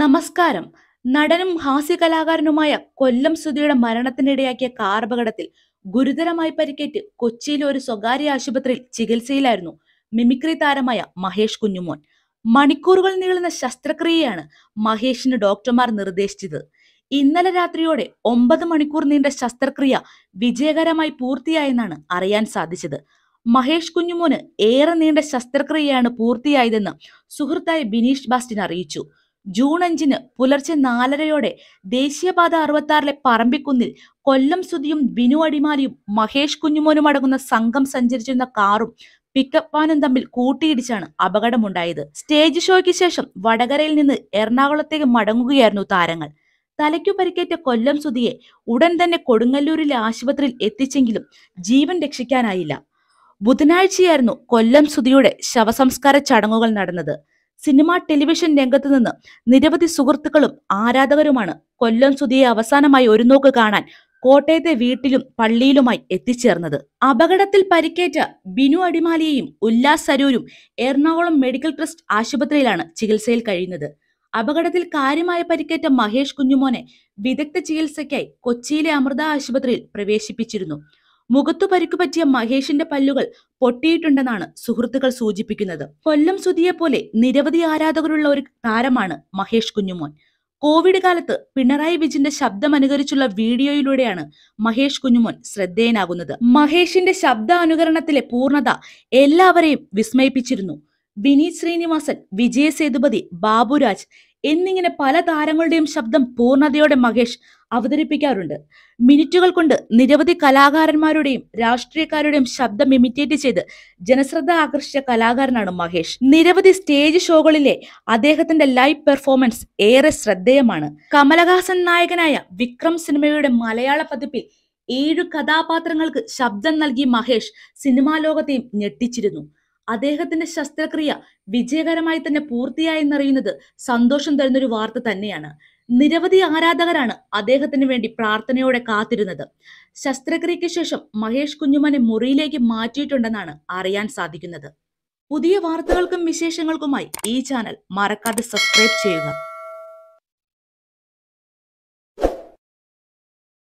നമസ്കാരം നടനും ഹാസ്യകലാകാരനുമായ കൊല്ലം സുധിയുടെ മരണത്തിനിടയാക്കിയ കാർ അപകടത്തിൽ ഗുരുതരമായി പരിക്കേറ്റ് കൊച്ചിയിലെ ഒരു സ്വകാര്യ ആശുപത്രിയിൽ ചികിത്സയിലായിരുന്നു മിമിക്രി താരമായ മഹേഷ് കുഞ്ഞുമോൻ മണിക്കൂറുകൾ നീളുന്ന ശസ്ത്രക്രിയയാണ് മഹേഷിന് ഡോക്ടർമാർ നിർദ്ദേശിച്ചത് ഇന്നലെ രാത്രിയോടെ ഒമ്പത് മണിക്കൂർ നീണ്ട ശസ്ത്രക്രിയ വിജയകരമായി പൂർത്തിയായെന്നാണ് അറിയാൻ സാധിച്ചത് മഹേഷ് കുഞ്ഞുമോന് ഏറെ നീണ്ട ശസ്ത്രക്രിയയാണ് പൂർത്തിയായതെന്ന് സുഹൃത്തായ ബിനീഷ് ബാസ്റ്റിൻ അറിയിച്ചു ജൂൺ അഞ്ചിന് പുലർച്ചെ നാലരയോടെ ദേശീയപാത അറുപത്താറിലെ പറമ്പിക്കുന്നിൽ കൊല്ലം സുതിയും ബിനു അടിമാലിയും മഹേഷ് കുഞ്ഞുമോനും അടങ്ങുന്ന സംഘം സഞ്ചരിച്ചിരുന്ന കാറും പിക്കപ്പ് വാനും തമ്മിൽ കൂട്ടിയിടിച്ചാണ് അപകടമുണ്ടായത് സ്റ്റേജ് ഷോയ്ക്ക് ശേഷം വടകരയിൽ നിന്ന് എറണാകുളത്തേക്ക് മടങ്ങുകയായിരുന്നു താരങ്ങൾ തലയ്ക്കു പരിക്കേറ്റ കൊല്ലം സുതിയെ ഉടൻ തന്നെ കൊടുങ്ങല്ലൂരിലെ ആശുപത്രിയിൽ എത്തിച്ചെങ്കിലും ജീവൻ രക്ഷിക്കാനായില്ല ബുധനാഴ്ചയായിരുന്നു കൊല്ലം സുതിയുടെ ശവസംസ്കാര ചടങ്ങുകൾ നടന്നത് സിനിമ ടെലിവിഷൻ രംഗത്തു നിന്ന് നിരവധി സുഹൃത്തുക്കളും ആരാധകരുമാണ് കൊല്ലം സുധിയെ അവസാനമായി ഒരു നോക്ക് കാണാൻ കോട്ടയത്തെ വീട്ടിലും പള്ളിയിലുമായി എത്തിച്ചേർന്നത് അപകടത്തിൽ പരിക്കേറ്റ ബിനു അടിമാലിയെയും ഉല്ലാസ് സരൂരും എറണാകുളം മെഡിക്കൽ ട്രസ്റ്റ് ആശുപത്രിയിലാണ് ചികിത്സയിൽ കഴിയുന്നത് അപകടത്തിൽ കാര്യമായ പരിക്കേറ്റ മഹേഷ് കുഞ്ഞുമോനെ വിദഗ്ധ ചികിത്സയ്ക്കായി കൊച്ചിയിലെ അമൃത ആശുപത്രിയിൽ പ്രവേശിപ്പിച്ചിരുന്നു മുഖത്തു പരിക്കു പറ്റിയ മഹേഷിന്റെ പല്ലുകൾ പൊട്ടിയിട്ടുണ്ടെന്നാണ് സുഹൃത്തുക്കൾ സൂചിപ്പിക്കുന്നത് കൊല്ലം സുതിയെ പോലെ നിരവധി ആരാധകരുള്ള ഒരു താരമാണ് മഹേഷ് കുഞ്ഞുമോൻ കോവിഡ് കാലത്ത് പിണറായി വിജയന്റെ ശബ്ദം അനുകരിച്ചുള്ള വീഡിയോയിലൂടെയാണ് മഹേഷ് കുഞ്ഞുമോൻ ശ്രദ്ധേയനാകുന്നത് മഹേഷിന്റെ ശബ്ദ അനുകരണത്തിലെ പൂർണ്ണത എല്ലാവരെയും വിസ്മയിപ്പിച്ചിരുന്നു വിനീത് ശ്രീനിവാസൻ വിജയ സേതുപതി ബാബുരാജ് എന്നിങ്ങനെ പല താരങ്ങളുടെയും ശബ്ദം പൂർണ്ണതയോടെ മഹേഷ് അവതരിപ്പിക്കാറുണ്ട് മിനിറ്റുകൾ കൊണ്ട് നിരവധി കലാകാരന്മാരുടെയും രാഷ്ട്രീയക്കാരുടെയും ശബ്ദം ഇമിറ്റേറ്റ് ചെയ്ത് ജനശ്രദ്ധ ആകർഷിച്ച കലാകാരനാണ് മഹേഷ് നിരവധി സ്റ്റേജ് ഷോകളിലെ അദ്ദേഹത്തിന്റെ ലൈവ് പെർഫോമൻസ് ഏറെ ശ്രദ്ധേയമാണ് കമലഹാസൻ നായകനായ വിക്രം സിനിമയുടെ മലയാള പതിപ്പിൽ ഏഴു കഥാപാത്രങ്ങൾക്ക് ശബ്ദം നൽകി മഹേഷ് സിനിമാ ലോകത്തെയും ഞെട്ടിച്ചിരുന്നു അദ്ദേഹത്തിന്റെ ശസ്ത്രക്രിയ വിജയകരമായി തന്നെ പൂർത്തിയായെന്നറിയുന്നത് സന്തോഷം തരുന്നൊരു വാർത്ത തന്നെയാണ് നിരവധി ആരാധകരാണ് അദ്ദേഹത്തിന് വേണ്ടി പ്രാർത്ഥനയോടെ കാത്തിരുന്നത് ശസ്ത്രക്രിയയ്ക്ക് ശേഷം മഹേഷ് കുഞ്ഞുമനെ മുറിയിലേക്ക് മാറ്റിയിട്ടുണ്ടെന്നാണ് അറിയാൻ സാധിക്കുന്നത് പുതിയ വാർത്തകൾക്കും വിശേഷങ്ങൾക്കുമായി ഈ ചാനൽ മറക്കാതെ സബ്സ്ക്രൈബ് ചെയ്യുക